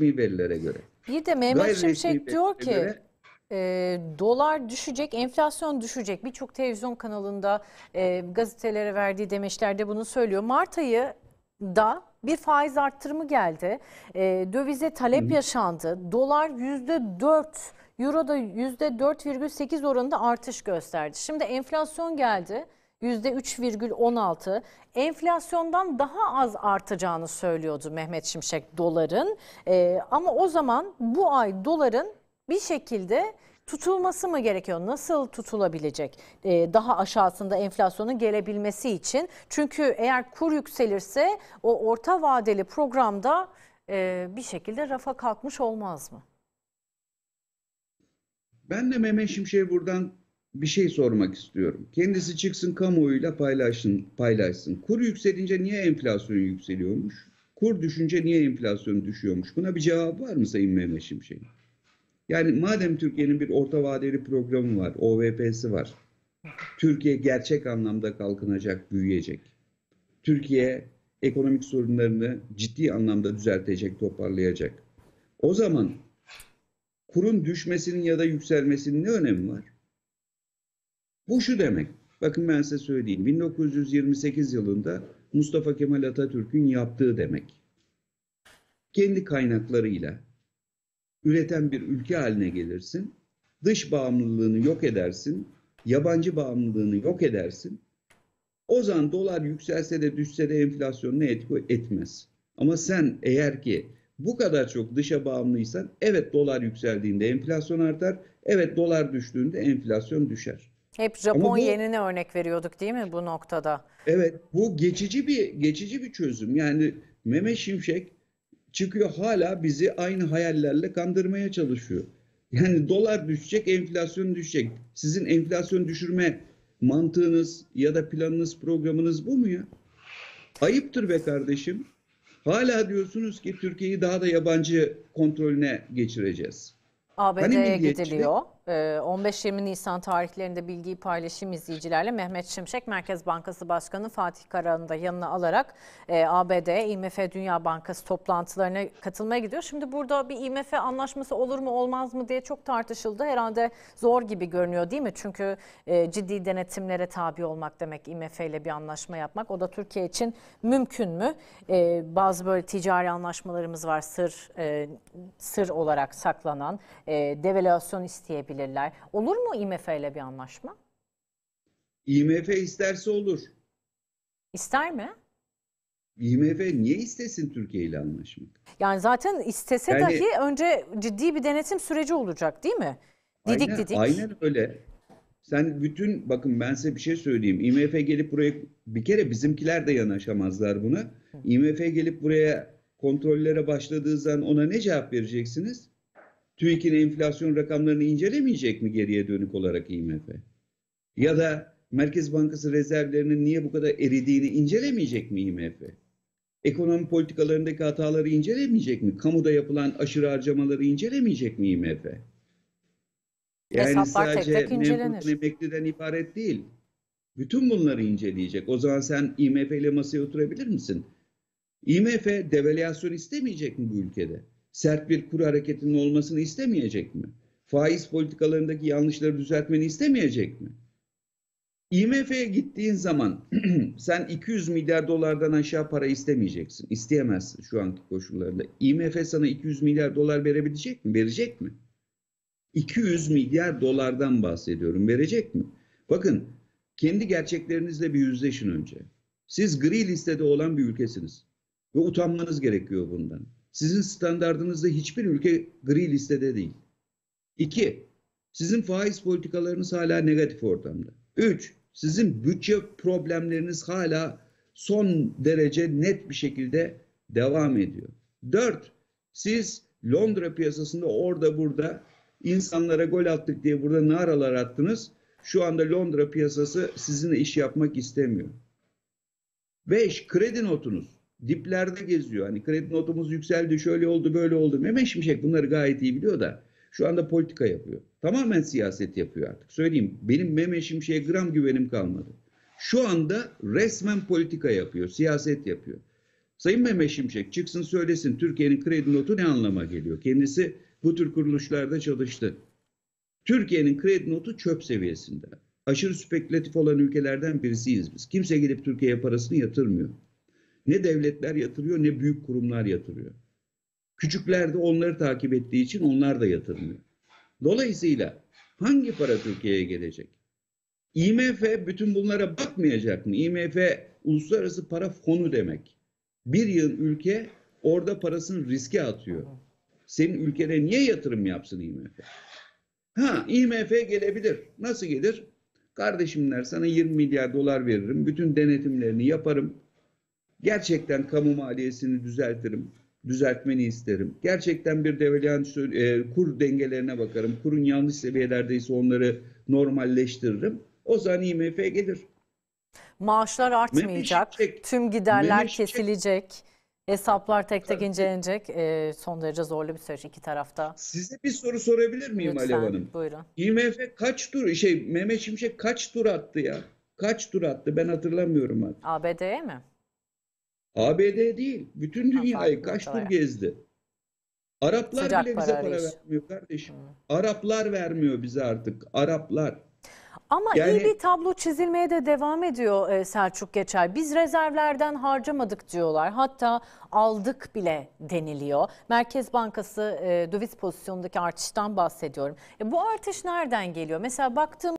resmi verilere göre. Bir de Mehmet Gayri Şimşek diyor ki e, dolar düşecek, enflasyon düşecek. Birçok televizyon kanalında e, gazetelere verdiği demeçlerde bunu söylüyor. Mart ayı da bir faiz arttırımı geldi. E, dövize talep Hı. yaşandı. Dolar yüzde dört, euro da yüzde dört virgül sekiz oranında artış gösterdi. Şimdi enflasyon geldi. %3,16 enflasyondan daha az artacağını söylüyordu Mehmet Şimşek doların. E, ama o zaman bu ay doların bir şekilde tutulması mı gerekiyor? Nasıl tutulabilecek? Ee, daha aşağısında enflasyonun gelebilmesi için. Çünkü eğer kur yükselirse o orta vadeli programda e, bir şekilde rafa kalkmış olmaz mı? Ben de Mehmet Şimşek buradan bir şey sormak istiyorum. Kendisi çıksın kamuoyuyla paylaşsın. paylaşsın. Kur yükselince niye enflasyon yükseliyormuş? Kur düşünce niye enflasyon düşüyormuş? Buna bir cevap var mı Sayın Mehmet Şimşek'in? Yani madem Türkiye'nin bir orta vadeli programı var, OVP'si var. Türkiye gerçek anlamda kalkınacak, büyüyecek. Türkiye ekonomik sorunlarını ciddi anlamda düzeltecek, toparlayacak. O zaman kurun düşmesinin ya da yükselmesinin ne önemi var? Bu şu demek. Bakın ben size söyleyeyim. 1928 yılında Mustafa Kemal Atatürk'ün yaptığı demek. Kendi kaynaklarıyla üreten bir ülke haline gelirsin. Dış bağımlılığını yok edersin. Yabancı bağımlılığını yok edersin. O zaman dolar yükselse de düşse de enflasyon ne etki etmez. Ama sen eğer ki bu kadar çok dışa bağımlıysan evet dolar yükseldiğinde enflasyon artar. Evet dolar düştüğünde enflasyon düşer. Hep Japon yenine örnek veriyorduk değil mi bu noktada? Evet bu geçici bir geçici bir çözüm. Yani Meme Şimşek çıkıyor hala bizi aynı hayallerle kandırmaya çalışıyor. Yani dolar düşecek, enflasyon düşecek. Sizin enflasyon düşürme mantığınız ya da planınız, programınız bu mu ya? Ayıptır be kardeşim. Hala diyorsunuz ki Türkiye'yi daha da yabancı kontrolüne geçireceğiz. ABD'ye hani gidiliyor. 15-20 ee, Nisan tarihlerinde bilgiyi paylaşım izleyicilerle Mehmet Şimşek Merkez Bankası Başkanı Fatih Karahan'ı da yanına alarak e, ABD, IMF, Dünya Bankası toplantılarına katılmaya gidiyor. Şimdi burada bir IMF anlaşması olur mu olmaz mı diye çok tartışıldı. Herhalde zor gibi görünüyor değil mi? Çünkü e, ciddi denetimlere tabi olmak demek IMF ile bir anlaşma yapmak. O da Türkiye için mümkün mü? E, bazı böyle ticari anlaşmalarımız var sır sır olarak saklanan devalüasyon isteyebilir yapabilirler. Olur mu IMF ile bir anlaşma? IMF isterse olur. İster mi? IMF niye istesin Türkiye ile anlaşmak? Yani zaten istese yani, dahi önce ciddi bir denetim süreci olacak değil mi? Didik aynen, didik. Aynen öyle. Sen bütün bakın ben size bir şey söyleyeyim. IMF gelip buraya bir kere bizimkiler de yanaşamazlar buna. IMF gelip buraya kontrollere başladığı zaman ona ne cevap vereceksiniz? TÜİK'in enflasyon rakamlarını incelemeyecek mi geriye dönük olarak IMF? Ya da Merkez Bankası rezervlerinin niye bu kadar eridiğini incelemeyecek mi IMF? Ekonomi politikalarındaki hataları incelemeyecek mi? Kamuda yapılan aşırı harcamaları incelemeyecek mi IMF? Yani Hesaplar sadece tek tek emekliden ibaret değil. Bütün bunları inceleyecek. O zaman sen IMF ile masaya oturabilir misin? IMF devalüasyon istemeyecek mi bu ülkede? sert bir kur hareketinin olmasını istemeyecek mi? Faiz politikalarındaki yanlışları düzeltmeni istemeyecek mi? IMF'ye gittiğin zaman sen 200 milyar dolardan aşağı para istemeyeceksin. İsteyemezsin şu anki koşullarda. IMF sana 200 milyar dolar verebilecek mi? Verecek mi? 200 milyar dolardan bahsediyorum. Verecek mi? Bakın kendi gerçeklerinizle bir yüzleşin önce. Siz gri listede olan bir ülkesiniz. Ve utanmanız gerekiyor bundan. Sizin standartınızda hiçbir ülke gri listede değil. İki, sizin faiz politikalarınız hala negatif ortamda. Üç, sizin bütçe problemleriniz hala son derece net bir şekilde devam ediyor. Dört, siz Londra piyasasında orada burada insanlara gol attık diye burada naralar attınız. Şu anda Londra piyasası sizinle iş yapmak istemiyor. Beş, kredi notunuz diplerde geziyor. Hani kredi notumuz yükseldi, şöyle oldu, böyle oldu. Mehmet Şimşek bunları gayet iyi biliyor da şu anda politika yapıyor. Tamamen siyaset yapıyor artık. Söyleyeyim benim Mehmet Şimşek'e gram güvenim kalmadı. Şu anda resmen politika yapıyor, siyaset yapıyor. Sayın Mehmet Şimşek çıksın söylesin Türkiye'nin kredi notu ne anlama geliyor? Kendisi bu tür kuruluşlarda çalıştı. Türkiye'nin kredi notu çöp seviyesinde. Aşırı spekülatif olan ülkelerden birisiyiz biz. Kimse gelip Türkiye'ye parasını yatırmıyor. Ne devletler yatırıyor ne büyük kurumlar yatırıyor. Küçükler de onları takip ettiği için onlar da yatırmıyor. Dolayısıyla hangi para Türkiye'ye gelecek? IMF bütün bunlara bakmayacak mı? IMF uluslararası para fonu demek. Bir yıl ülke orada parasını riske atıyor. Senin ülkene niye yatırım yapsın IMF? Ha IMF gelebilir. Nasıl gelir? Kardeşimler sana 20 milyar dolar veririm. Bütün denetimlerini yaparım. Gerçekten kamu maliyesini düzeltirim, düzeltmeni isterim. Gerçekten bir devleyan e, kur dengelerine bakarım. Kurun yanlış seviyelerdeyse onları normalleştiririm. O zaman IMF gelir. Maaşlar artmayacak, tüm giderler Memişecek. kesilecek. Hesaplar tek tek Tabii. incelenecek. E, son derece zorlu bir süreç iki tarafta. Size bir soru sorabilir miyim Lütfen, Alev Hanım? buyurun. IMF kaç tur, şey Mehmet Şimşek kaç tur attı ya? Kaç tur attı ben hatırlamıyorum artık. ABD'ye mi? ABD değil. Bütün dünyayı kaç tur gezdi. Araplar Sıcak bile bize para, para vermiyor kardeşim. Hmm. Araplar vermiyor bize artık. Araplar. Ama yani, iyi bir tablo çizilmeye de devam ediyor e, Selçuk Geçer. Biz rezervlerden harcamadık diyorlar. Hatta aldık bile deniliyor. Merkez Bankası e, döviz pozisyonundaki artıştan bahsediyorum. E bu artış nereden geliyor? Mesela baktığım